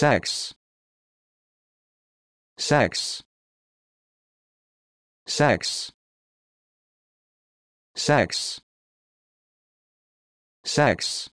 sex sex sex sex sex